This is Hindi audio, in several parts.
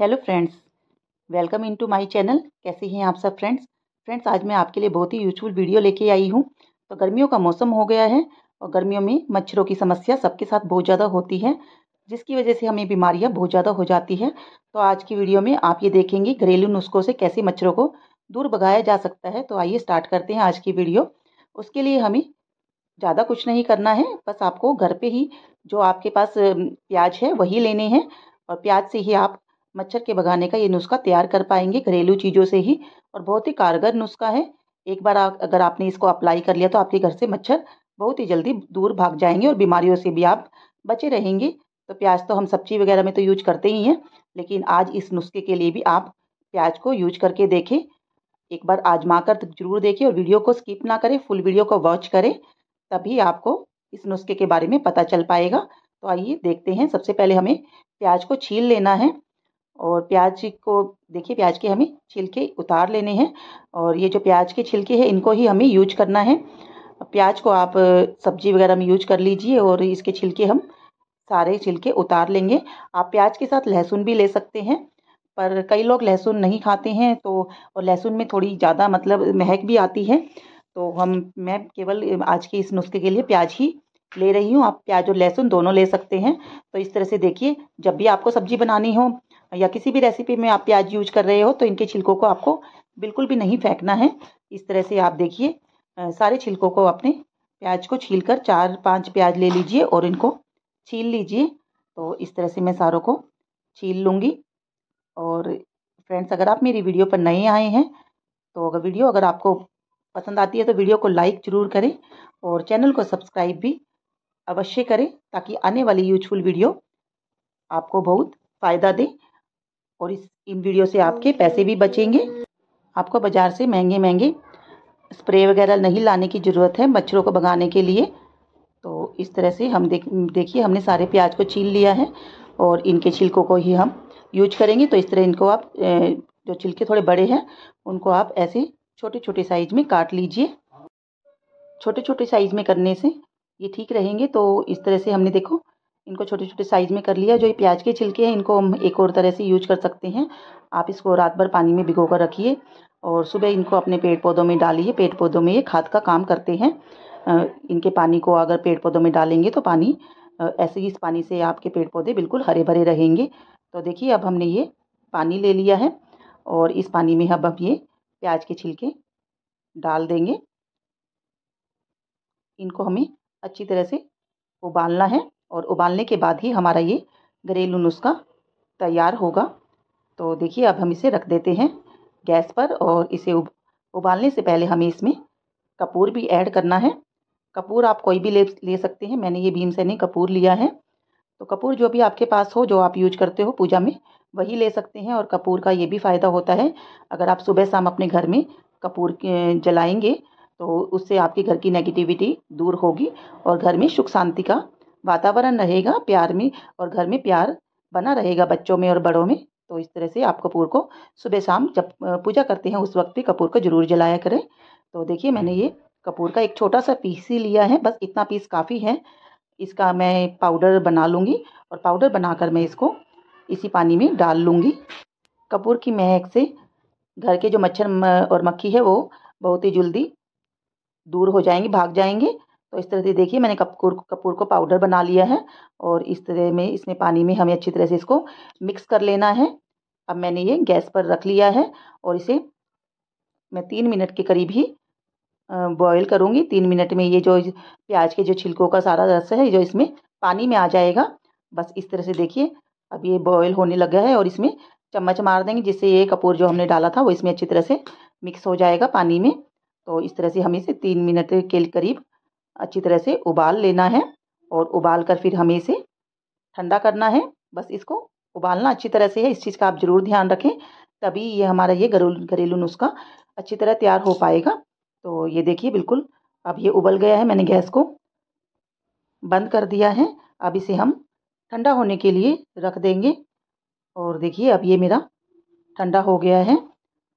hello friends welcome into my channel कैसे हैं आप सब फ्रेंड्स फ्रेंड्स आज मैं आपके लिए बहुत ही यूजफुल वीडियो लेके आई हूँ तो गर्मियों का मौसम हो गया है और गर्मियों में मच्छरों की समस्या सबके साथ बहुत ज़्यादा होती है जिसकी वजह से हमें बीमारियाँ बहुत ज़्यादा हो जाती है तो आज की वीडियो में आप ये देखेंगे घरेलू नुस्खों से कैसे मच्छरों को दूर भगाया जा सकता है तो आइए स्टार्ट करते हैं आज की वीडियो उसके लिए हमें ज़्यादा कुछ नहीं करना है बस आपको घर पे ही जो आपके पास प्याज है वही लेने हैं और प्याज से ही आप मच्छर के भगाने का ये नुस्खा तैयार कर पाएंगे घरेलू चीज़ों से ही और बहुत ही कारगर नुस्खा है एक बार अगर आपने इसको अप्लाई कर लिया तो आपके घर से मच्छर बहुत ही जल्दी दूर भाग जाएंगे और बीमारियों से भी आप बचे रहेंगे तो प्याज तो हम सब्जी वगैरह में तो यूज करते ही हैं लेकिन आज इस नुस्खे के लिए भी आप प्याज को यूज करके देखें एक बार आजमा कर तो जरूर देखें और वीडियो को स्किप ना करें फुल वीडियो को वॉच करें तभी आपको इस नुस्खे के बारे में पता चल पाएगा तो आइए देखते हैं सबसे पहले हमें प्याज को छील लेना है और प्याज को देखिए प्याज के हमें छिलके उतार लेने हैं और ये जो प्याज के छिलके हैं इनको ही हमें यूज करना है प्याज को आप सब्जी वगैरह में यूज कर लीजिए और इसके छिलके हम सारे छिलके उतार लेंगे आप प्याज के साथ लहसुन भी ले सकते हैं पर कई लोग लहसुन नहीं खाते हैं तो और लहसुन में थोड़ी ज़्यादा मतलब महक भी आती है तो हम मैं केवल आज के इस नुस्खे के लिए प्याज ही ले रही हूँ आप प्याज और लहसुन दोनों ले सकते हैं तो इस तरह से देखिए जब भी आपको सब्जी बनानी हो या किसी भी रेसिपी में आप प्याज यूज कर रहे हो तो इनके छिलकों को आपको बिल्कुल भी नहीं फेंकना है इस तरह से आप देखिए सारे छिलकों को अपने प्याज को छील कर चार पाँच प्याज ले लीजिए और इनको छील लीजिए तो इस तरह से मैं सारों को छील लूँगी और फ्रेंड्स अगर आप मेरी वीडियो पर नए आए हैं तो अगर वीडियो अगर आपको पसंद आती है तो वीडियो को लाइक ज़रूर करें और चैनल को सब्सक्राइब भी अवश्य करें ताकि आने वाली यूजफुल वीडियो आपको बहुत फ़ायदा दे और इस इन वीडियो से आपके पैसे भी बचेंगे आपको बाज़ार से महंगे महंगे स्प्रे वगैरह नहीं लाने की ज़रूरत है मच्छरों को भगाने के लिए तो इस तरह से हम देख देखिए हमने सारे प्याज को छील लिया है और इनके छिलकों को ही हम यूज करेंगे तो इस तरह इनको आप जो छिलके थोड़े बड़े हैं उनको आप ऐसे छोटे छोटे साइज़ में काट लीजिए छोटे छोटे साइज़ में करने से ये ठीक रहेंगे तो इस तरह से हमने देखो इनको छोटे छोटे साइज़ में कर लिया जो ये प्याज के छिलके हैं इनको हम एक और तरह से यूज कर सकते हैं आप इसको रात भर पानी में भिगो कर रखिए और सुबह इनको अपने पेड़ पौधों में डालिए पेड़ पौधों में ये खाद का काम करते हैं इनके पानी को अगर पेड़ पौधों में डालेंगे तो पानी ऐसे ही इस पानी से आपके पेड़ पौधे बिल्कुल हरे भरे रहेंगे तो देखिए अब हमने ये पानी ले लिया है और इस पानी में अब हम ये प्याज के छिलके डाल देंगे इनको हमें अच्छी तरह से उबालना है और उबालने के बाद ही हमारा ये घरेलू नुस्खा तैयार होगा तो देखिए अब हम इसे रख देते हैं गैस पर और इसे उबालने से पहले हमें इसमें कपूर भी ऐड करना है कपूर आप कोई भी ले ले सकते हैं मैंने ये भीम कपूर लिया है तो कपूर जो भी आपके पास हो जो आप यूज करते हो पूजा में वही ले सकते हैं और कपूर का ये भी फ़ायदा होता है अगर आप सुबह शाम अपने घर में कपूर जलाएंगे तो उससे आपके घर की नेगेटिविटी दूर होगी और घर में सुख शांति का वातावरण रहेगा प्यार में और घर में प्यार बना रहेगा बच्चों में और बड़ों में तो इस तरह से आप कपूर को सुबह शाम जब पूजा करते हैं उस वक्त भी कपूर को जरूर जलाया करें तो देखिए मैंने ये कपूर का एक छोटा सा पीस ही लिया है बस इतना पीस काफ़ी है इसका मैं पाउडर बना लूँगी और पाउडर बनाकर मैं इसको इसी पानी में डाल लूँगी कपूर की महक से घर के जो मच्छर और मक्खी है वो बहुत ही जल्दी दूर हो जाएंगे भाग जाएंगे तो इस तरह से देखिए मैंने कपूर कपूर को पाउडर बना लिया है और इस तरह में इसमें पानी में हमें अच्छी तरह से इसको मिक्स कर लेना है अब मैंने ये गैस पर रख लिया है और इसे मैं तीन मिनट के करीब ही बॉयल करूँगी तीन मिनट में ये जो प्याज के जो छिलकों का सारा रस है जो इसमें पानी में आ जाएगा बस इस तरह से देखिए अब ये बॉयल होने लगा है और इसमें चम्मच मार देंगे जिससे ये कपूर जो हमने डाला था वो इसमें अच्छी तरह से मिक्स हो जाएगा पानी में तो इस तरह से हम इसे तीन मिनट के करीब अच्छी तरह से उबाल लेना है और उबाल कर फिर हमें इसे ठंडा करना है बस इसको उबालना अच्छी तरह से है इस चीज़ का आप ज़रूर ध्यान रखें तभी ये हमारा ये घरेलू नुस्खा अच्छी तरह तैयार हो पाएगा तो ये देखिए बिल्कुल अब ये उबल गया है मैंने गैस को बंद कर दिया है अब इसे हम ठंडा होने के लिए रख देंगे और देखिए अब ये मेरा ठंडा हो गया है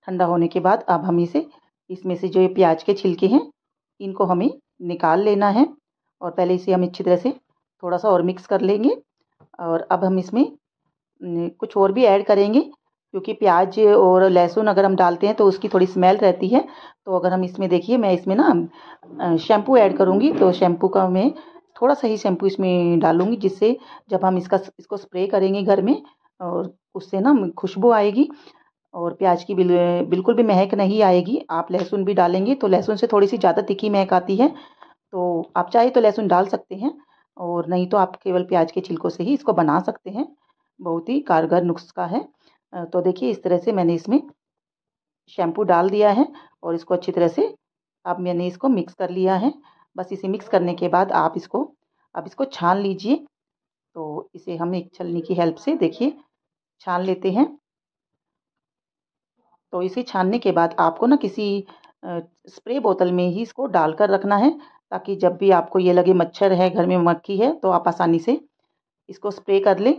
ठंडा होने के बाद अब हम इसे इसमें से जो ये प्याज के छिलके हैं इनको हमें निकाल लेना है और पहले इसे हम अच्छी तरह से थोड़ा सा और मिक्स कर लेंगे और अब हम इसमें कुछ और भी ऐड करेंगे क्योंकि प्याज और लहसुन अगर हम डालते हैं तो उसकी थोड़ी स्मेल रहती है तो अगर हम इसमें देखिए मैं इसमें ना शैम्पू ऐड करूँगी तो शैम्पू का मैं थोड़ा सा ही शैम्पू इसमें डालूँगी जिससे जब हम इसका इसको स्प्रे करेंगे घर में और उससे ना खुशबू आएगी और प्याज की बिल बिल्कुल भी महक नहीं आएगी आप लहसुन भी डालेंगी तो लहसुन से थोड़ी सी ज़्यादा तिखी महक आती है तो आप चाहे तो लहसुन डाल सकते हैं और नहीं तो आप केवल प्याज के छिलकों से ही इसको बना सकते हैं बहुत ही कारगर नुस्खा है तो देखिए इस तरह से मैंने इसमें शैम्पू डाल दिया है और इसको अच्छी तरह से अब मैंने इसको मिक्स कर लिया है बस इसे मिक्स करने के बाद आप इसको अब इसको छान लीजिए तो इसे हम एक छलनी की हेल्प से देखिए छान लेते हैं तो इसे छानने के बाद आपको ना किसी स्प्रे बोतल में ही इसको डाल कर रखना है ताकि जब भी आपको ये लगे मच्छर है घर में मक्खी है तो आप आसानी से इसको स्प्रे कर लें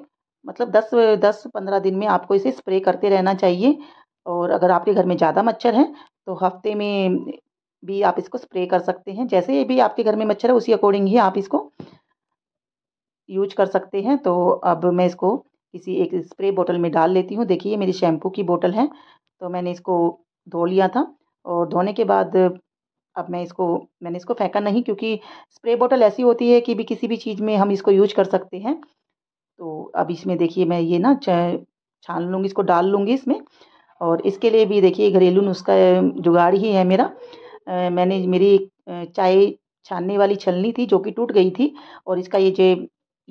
मतलब दस दस पंद्रह दिन में आपको इसे स्प्रे करते रहना चाहिए और अगर आपके घर में ज़्यादा मच्छर हैं तो हफ्ते में भी आप इसको स्प्रे कर सकते हैं जैसे भी आपके घर में मच्छर है उसी अकॉर्डिंग ही आप इसको यूज कर सकते हैं तो अब मैं इसको किसी एक स्प्रे बोतल में डाल लेती हूँ देखिए मेरी शैम्पू की बोतल है तो मैंने इसको धो लिया था और धोने के बाद अब मैं इसको मैंने इसको फेंका नहीं क्योंकि स्प्रे बोतल ऐसी होती है कि भी किसी भी चीज़ में हम इसको यूज कर सकते हैं तो अब इसमें देखिए मैं ये ना छान लूँगी इसको डाल लूँगी इसमें और इसके लिए भी देखिए घरेलू नुस्खा जुगाड़ ही है मेरा आ, मैंने मेरी चाय छानने वाली छलनी थी जो कि टूट गई थी और इसका ये जो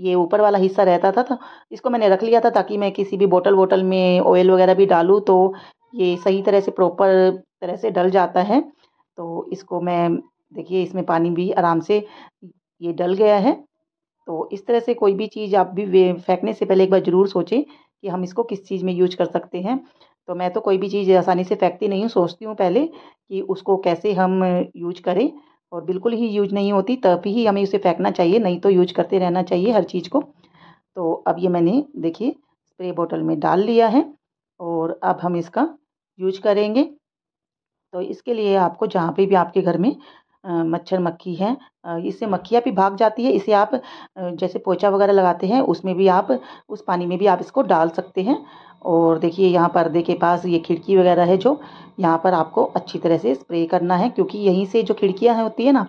ये ऊपर वाला हिस्सा रहता था तो इसको मैंने रख लिया था ताकि मैं किसी भी बोतल वोटल में ऑयल वगैरह भी डालूँ तो ये सही तरह से प्रॉपर तरह से डल जाता है तो इसको मैं देखिए इसमें पानी भी आराम से ये डल गया है तो इस तरह से कोई भी चीज़ आप भी फेंकने से पहले एक बार ज़रूर सोचें कि हम इसको किस चीज़ में यूज कर सकते हैं तो मैं तो कोई भी चीज़ आसानी से फेंकती नहीं हूँ सोचती हूँ पहले कि उसको कैसे हम यूज करें और बिल्कुल ही यूज नहीं होती तब ही हमें उसे फेंकना चाहिए नहीं तो यूज करते रहना चाहिए हर चीज़ को तो अब ये मैंने देखिए स्प्रे बोतल में डाल लिया है और अब हम इसका यूज करेंगे तो इसके लिए आपको जहाँ पे भी आपके घर में मच्छर मक्खी है इससे मक्खियाँ भी भाग जाती है इसे आप जैसे पोछा वगैरह लगाते हैं उसमें भी आप उस पानी में भी आप इसको डाल सकते हैं और देखिए यहाँ पर्दे के पास ये खिड़की वगैरह है जो यहाँ पर आपको अच्छी तरह से स्प्रे करना है क्योंकि यहीं से जो खिड़कियाँ हैं होती है ना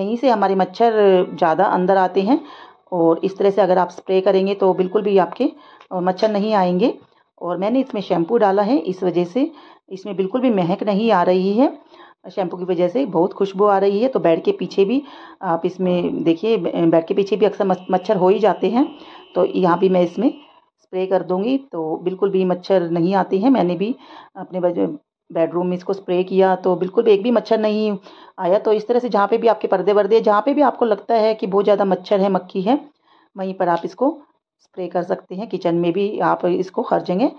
यहीं से हमारे मच्छर ज़्यादा अंदर आते हैं और इस तरह से अगर आप स्प्रे करेंगे तो बिल्कुल भी आपके मच्छर नहीं आएंगे और मैंने इसमें शैम्पू डाला है इस वजह से इसमें बिल्कुल भी महक नहीं आ रही है शैम्पू की वजह से बहुत खुशबू आ रही है तो बेड के पीछे भी आप इसमें देखिए बेड के पीछे भी अक्सर मच्छर हो ही जाते हैं तो यहाँ भी मैं इसमें स्प्रे कर दूँगी तो बिल्कुल भी मच्छर नहीं आते हैं मैंने भी अपने बेडरूम में इसको स्प्रे किया तो बिल्कुल भी एक भी मच्छर नहीं आया तो इस तरह से जहाँ पे भी आपके पर्दे वर्दे जहाँ पे भी आपको लगता है कि बहुत ज़्यादा मच्छर है मक्खी है वहीं पर आप इसको स्प्रे कर सकते हैं किचन में भी आप इसको हर जगह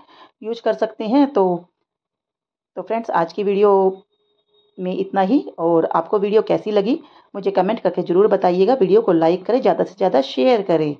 यूज कर सकते हैं तो तो फ्रेंड्स आज की वीडियो में इतना ही और आपको वीडियो कैसी लगी मुझे कमेंट करके ज़रूर बताइएगा वीडियो को लाइक करें ज़्यादा से ज़्यादा शेयर करें